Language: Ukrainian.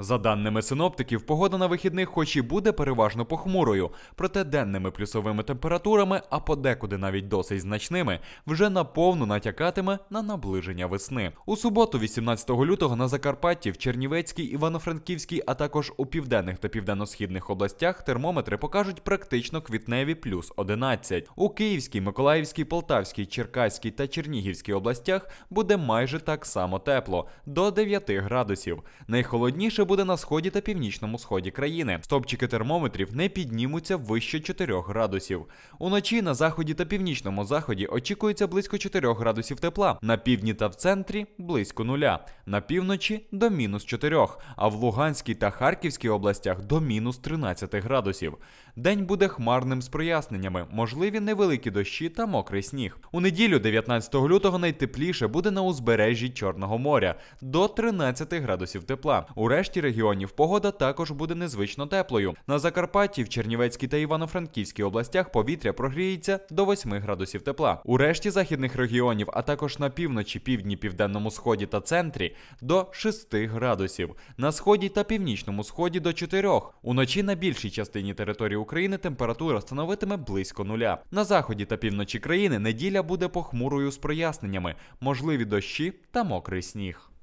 За даними синоптиків, погода на вихідних, хоч і буде переважно похмурою, проте денними плюсовими температурами, а подекуди навіть досить значними, вже наповну натякатиме на наближення весни. У суботу, 18 лютого, на Закарпатті, в Чернівецькій, Івано-Франківській, а також у південних та південно-східних областях термометри покажуть практично квітневі плюс 11. У Київській, Миколаївській, Полтавській, Черкаській та Чернігівській областях буде майже так само тепло до 9 градусів. Найхолодніше буде на сході та північному сході країни. Стопчики термометрів не піднімуться вище 4 градусів. Уночі на заході та північному заході очікується близько 4 градусів тепла, на півдні та в центрі близько нуля, на півночі до мінус 4, а в Луганській та Харківській областях до мінус 13 градусів. День буде хмарним з проясненнями, можливі невеликі дощі та мокрий сніг. У неділю, 19 лютого, найтепліше буде на узбережжі Чорного моря до 13 градусів тепла. Урешті решті регіонів погода також буде незвично теплою. На Закарпатті, в Чернівецькій та Івано-Франківській областях повітря прогріється до 8 градусів тепла. У решті західних регіонів, а також на півночі, півдні, південному сході та центрі до 6 градусів. На сході та північному сході до 4. Уночі на більшій частині території України температура становитиме близько нуля. На заході та півночі країни неділя буде похмурою з проясненнями, можливі дощі та мокрий сніг.